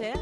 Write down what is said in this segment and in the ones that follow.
Café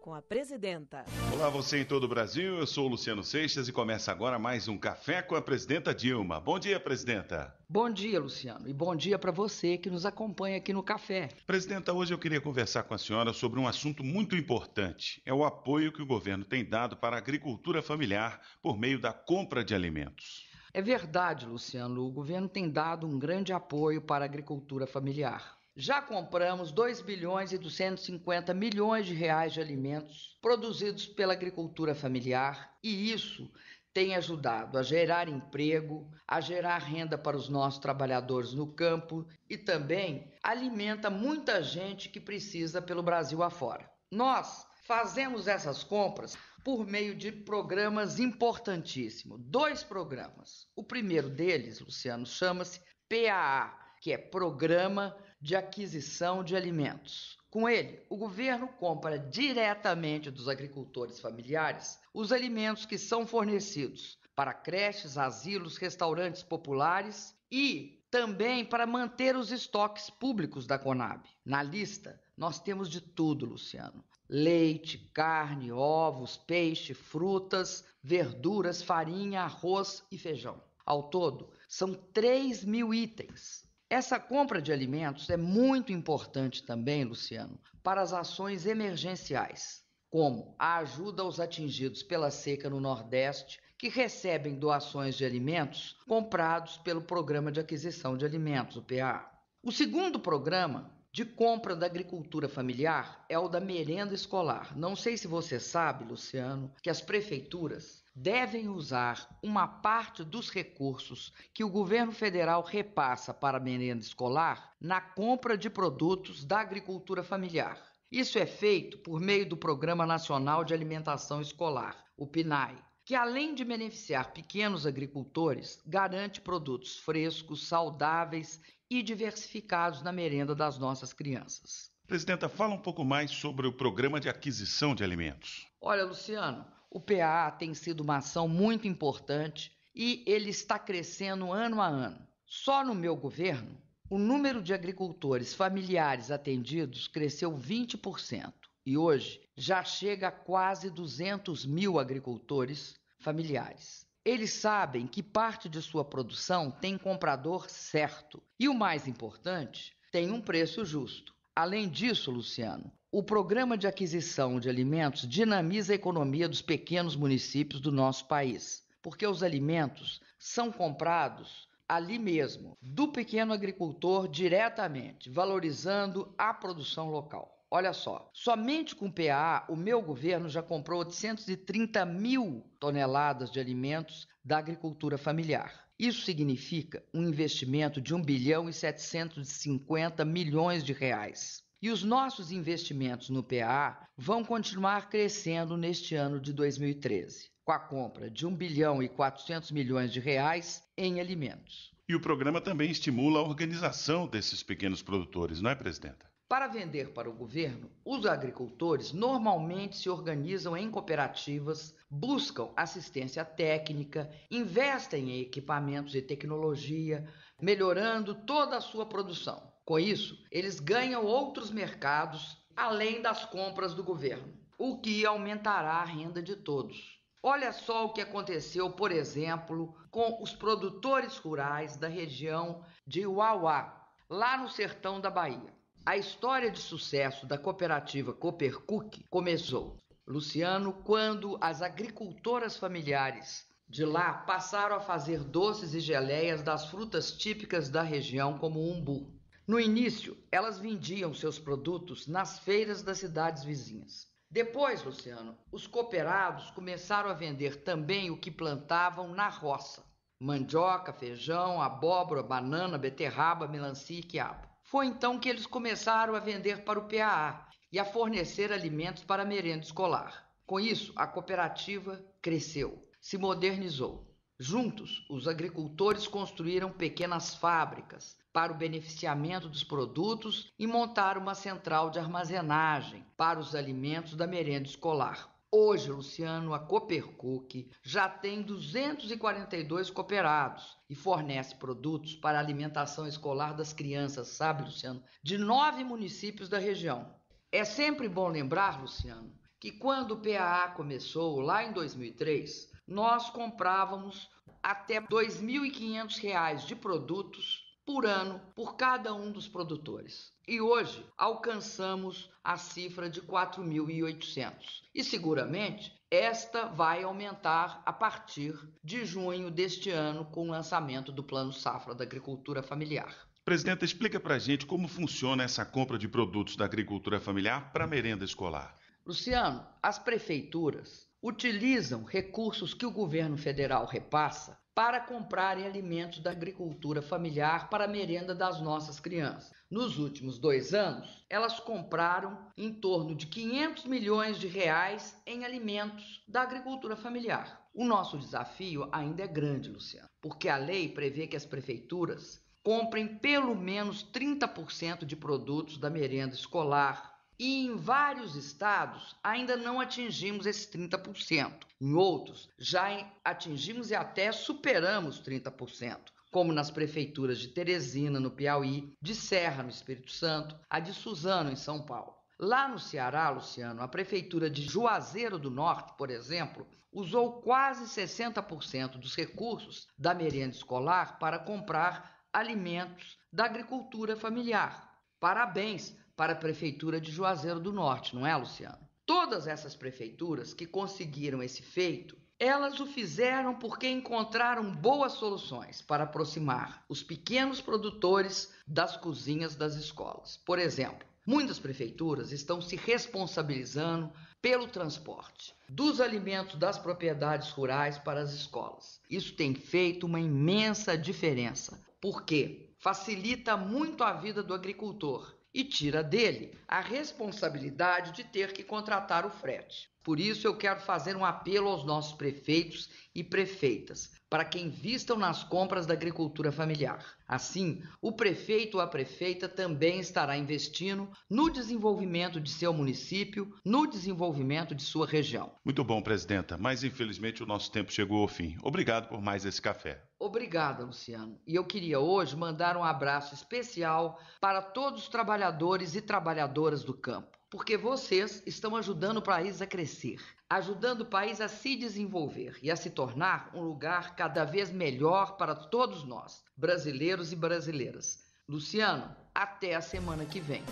com a presidenta. Olá, você em todo o Brasil. Eu sou o Luciano Seixas e começa agora mais um Café com a presidenta Dilma. Bom dia, presidenta. Bom dia, Luciano, e bom dia para você que nos acompanha aqui no Café. Presidenta, hoje eu queria conversar com a senhora sobre um assunto muito importante. É o apoio que o governo tem dado para a agricultura familiar por meio da compra de alimentos. É verdade, Luciano. O governo tem dado um grande apoio para a agricultura familiar. Já compramos 2 bilhões e 250 milhões de reais de alimentos produzidos pela agricultura familiar e isso tem ajudado a gerar emprego, a gerar renda para os nossos trabalhadores no campo e também alimenta muita gente que precisa pelo Brasil afora. Nós fazemos essas compras por meio de programas importantíssimos, dois programas. O primeiro deles, Luciano, chama-se PAA, que é Programa de aquisição de alimentos. Com ele, o governo compra diretamente dos agricultores familiares os alimentos que são fornecidos para creches, asilos, restaurantes populares e também para manter os estoques públicos da Conab. Na lista, nós temos de tudo, Luciano: leite, carne, ovos, peixe, frutas, verduras, farinha, arroz e feijão. Ao todo, são 3 mil itens essa compra de alimentos é muito importante também, Luciano, para as ações emergenciais, como a ajuda aos atingidos pela seca no Nordeste, que recebem doações de alimentos comprados pelo Programa de Aquisição de Alimentos, o PA. O segundo programa de compra da agricultura familiar é o da merenda escolar. Não sei se você sabe, Luciano, que as prefeituras devem usar uma parte dos recursos que o governo federal repassa para a merenda escolar na compra de produtos da agricultura familiar. Isso é feito por meio do Programa Nacional de Alimentação Escolar, o PNAE, que além de beneficiar pequenos agricultores, garante produtos frescos, saudáveis e diversificados na merenda das nossas crianças. Presidenta, fala um pouco mais sobre o programa de aquisição de alimentos. Olha, Luciano, o PA tem sido uma ação muito importante e ele está crescendo ano a ano. Só no meu governo, o número de agricultores familiares atendidos cresceu 20% e hoje já chega a quase 200 mil agricultores familiares. Eles sabem que parte de sua produção tem comprador certo e, o mais importante, tem um preço justo. Além disso, Luciano, o programa de aquisição de alimentos dinamiza a economia dos pequenos municípios do nosso país, porque os alimentos são comprados ali mesmo, do pequeno agricultor diretamente, valorizando a produção local. Olha só, somente com o PA, o meu governo já comprou 830 mil toneladas de alimentos da agricultura familiar. Isso significa um investimento de 1 bilhão e 750 milhões de reais. E os nossos investimentos no PA vão continuar crescendo neste ano de 2013, com a compra de 1 bilhão e 400 milhões de reais em alimentos. E o programa também estimula a organização desses pequenos produtores, não é, presidenta? Para vender para o governo, os agricultores normalmente se organizam em cooperativas, buscam assistência técnica, investem em equipamentos e tecnologia, melhorando toda a sua produção. Com isso, eles ganham outros mercados além das compras do governo, o que aumentará a renda de todos. Olha só o que aconteceu, por exemplo, com os produtores rurais da região de Uauá, lá no sertão da Bahia. A história de sucesso da cooperativa Coopercook começou, Luciano, quando as agricultoras familiares de lá passaram a fazer doces e geleias das frutas típicas da região, como o umbu. No início, elas vendiam seus produtos nas feiras das cidades vizinhas. Depois, Luciano, os cooperados começaram a vender também o que plantavam na roça: mandioca, feijão, abóbora, banana, beterraba, melancia e quiabo. Foi então que eles começaram a vender para o PAA e a fornecer alimentos para a merenda escolar. Com isso, a cooperativa cresceu, se modernizou. Juntos, os agricultores construíram pequenas fábricas para o beneficiamento dos produtos e montaram uma central de armazenagem para os alimentos da merenda escolar. Hoje, Luciano, a Coopercook já tem 242 cooperados e fornece produtos para a alimentação escolar das crianças, sabe, Luciano, de nove municípios da região. É sempre bom lembrar, Luciano, que quando o PAA começou, lá em 2003, nós comprávamos até R$ 2.500 de produtos por ano por cada um dos produtores. E hoje alcançamos a cifra de 4.800. E seguramente esta vai aumentar a partir de junho deste ano com o lançamento do Plano Safra da Agricultura Familiar. Presidenta, explica para a gente como funciona essa compra de produtos da agricultura familiar para merenda escolar. Luciano, as prefeituras utilizam recursos que o governo federal repassa para comprarem alimentos da agricultura familiar para a merenda das nossas crianças. Nos últimos dois anos, elas compraram em torno de 500 milhões de reais em alimentos da agricultura familiar. O nosso desafio ainda é grande, Luciano, porque a lei prevê que as prefeituras comprem pelo menos 30% de produtos da merenda escolar e em vários estados ainda não atingimos esse 30%. Em outros, já atingimos e até superamos 30% como nas prefeituras de Teresina, no Piauí, de Serra, no Espírito Santo, a de Suzano, em São Paulo. Lá no Ceará, Luciano, a prefeitura de Juazeiro do Norte, por exemplo, usou quase 60% dos recursos da merenda escolar para comprar alimentos da agricultura familiar. Parabéns para a Prefeitura de Juazeiro do Norte, não é, Luciano? Todas essas prefeituras que conseguiram esse feito elas o fizeram porque encontraram boas soluções para aproximar os pequenos produtores das cozinhas das escolas. Por exemplo, muitas prefeituras estão se responsabilizando pelo transporte dos alimentos das propriedades rurais para as escolas. Isso tem feito uma imensa diferença, porque facilita muito a vida do agricultor e tira dele a responsabilidade de ter que contratar o frete. Por isso, eu quero fazer um apelo aos nossos prefeitos e prefeitas para que invistam nas compras da agricultura familiar. Assim, o prefeito ou a prefeita também estará investindo no desenvolvimento de seu município, no desenvolvimento de sua região. Muito bom, presidenta, mas infelizmente o nosso tempo chegou ao fim. Obrigado por mais esse café. Obrigada, Luciano. E eu queria hoje mandar um abraço especial para todos os trabalhadores e trabalhadoras do campo porque vocês estão ajudando o país a crescer, ajudando o país a se desenvolver e a se tornar um lugar cada vez melhor para todos nós, brasileiros e brasileiras. Luciano, até a semana que vem.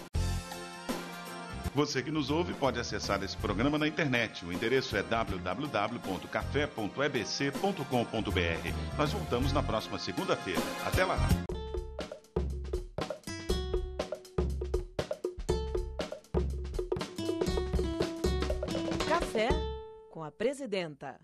Você que nos ouve pode acessar esse programa na internet. O endereço é www.café.ebc.com.br. Nós voltamos na próxima segunda-feira. Até lá! presidenta.